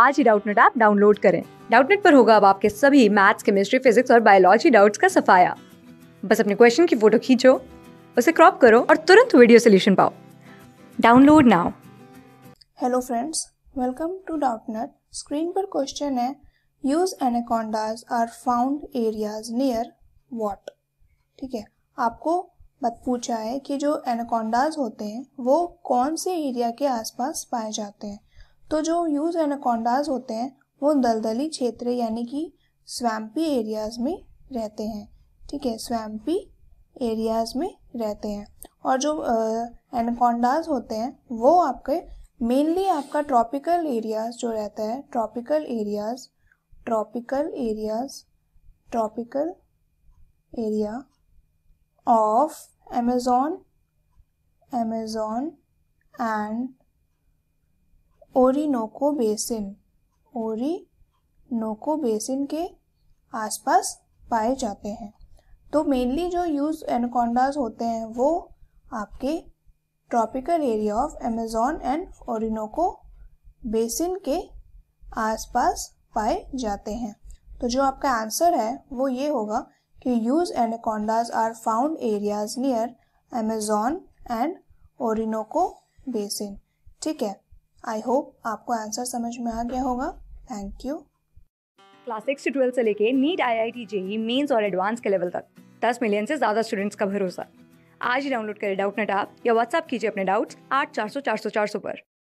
आज ही Doubtnut app download करें डाउटनेट पर होगा अब आपके सभी मैथ्स केमिस्ट्री फिजिक्स और बायोलॉजी डाउट्स का सफाया बस अपने क्वेश्चन की फोटो खींचो उसे क्रॉप करो और तुरंत वीडियो सोल्यूशन पाओ download now hello friends welcome to Doubtnut screen पर क्वेश्चन है huge anacondas are found areas near what ठीक है आपको बत पूछा है कि जो एनाकोंडाज होते हैं वो कौन से एरिया के आसपास पाए जाते हैं तो जो यूज एनाकोंडाज होते हैं वो दलदली क्षेत्र यानी कि स्वैम्पी एरियाज में रहते हैं ठीक है स्वैम्पी एरियाज में रहते हैं और जो एनाकोंडाज होते हैं वो आपके मेनली आपका ट्रॉपिकल एरियाज जो रहता है tropical areas tropical areas tropical area of Amazon Amazon and Orinoco basin नोको बेसिन के आसपास पाए जाते हैं तो मेनली जो यूज एनाकोंडाज होते हैं वो आपके tropical area of Amazon and Orinoco basin के आसपास पाए जाते हैं तो जो आपका आंसर है वो ये होगा कि huge anacondas are found areas near Amazon and Orinoco basin ठीक है आई होप आपको आंसर समझ में आ गया होगा थैंक यू क्लास सिक्स से ट्वेल्थ से लेके NEET I I T JEE mains और एडवांस के लेवल तक दस मिलियन से ज़्यादा स्टूडेंट्स का भरोसा आज ही डाउनलोड करें डाउट नेट या व्हाट्सअप कीजिए अपने डाउट्स आठ चार सौ चार सौ चार सौ पर